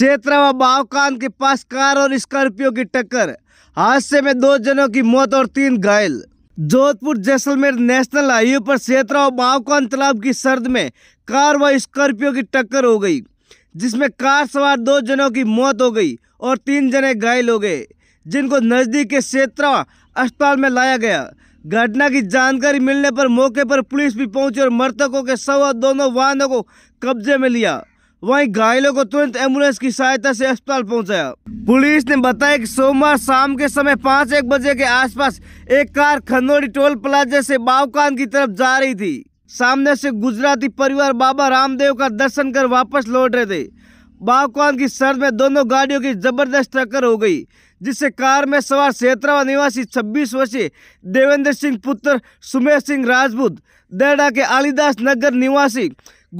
व बावकान के पास कार और स्कॉर्पियो की टक्कर हादसे में दो जनों की मौत और तीन घायल जोधपुर जैसलमेर नेशनल हाईवे पर क्षेत्र व बावकान तालाब की सर्द में कार व स्कॉर्पियो की टक्कर हो गई जिसमें कार सवार दो जनों की मौत हो गई और तीन जने घायल हो गए जिनको नज़दीक के क्षेत्र अस्पताल में लाया गया घटना की जानकारी मिलने पर मौके पर पुलिस भी पहुंची और मृतकों के सवा दोनों वाहनों को कब्जे में लिया वहीं घायलों को तुरंत एम्बुलेंस की सहायता से अस्पताल पहुंचाया पुलिस ने बताया कि सोमवार शाम के समय पाँच एक बजे के आसपास एक कार खंदोड़ी टोल प्लाजा से बावकान की तरफ जा रही थी सामने से गुजराती परिवार बाबा रामदेव का दर्शन कर वापस लौट रहे थे बावकान की सर में दोनों गाड़ियों की जबरदस्त टक्कर हो गई जिससे कार में सवार सेतरावा निवासी 26 वर्षीय देवेंद्र सिंह पुत्र सुमेश सिंह राजपूत देड़ा के आलिदास नगर निवासी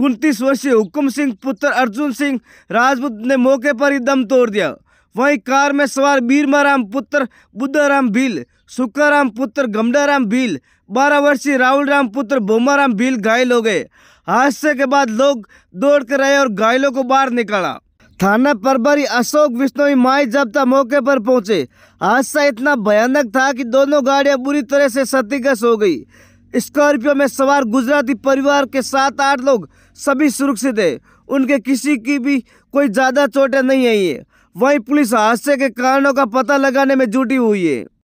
उनतीस वर्षीय हुक्म सिंह पुत्र अर्जुन सिंह राजपूत ने मौके पर ही दम तोड़ दिया वहीं कार में सवार बीरमाराम पुत्र बुद्धाराम भील सुखाराम पुत्र गमडाराम भील बारह वर्षीय राहुल राम पुत्र बोमाराम भील घायल हो गए हादसे के बाद लोग दौड़ कर आए और घायलों को बाहर निकाला थाना प्रभारी अशोक विष्णोई माई जब्ता मौके पर पहुंचे हादसा इतना भयानक था कि दोनों गाड़ियां बुरी तरह से क्षतिग्रस्त हो गई स्कॉर्पियो में सवार गुजराती परिवार के सात आठ लोग सभी सुरक्षित है उनके किसी की भी कोई ज़्यादा चोटें नहीं आई है वहीं पुलिस हादसे के कारणों का पता लगाने में जुटी हुई है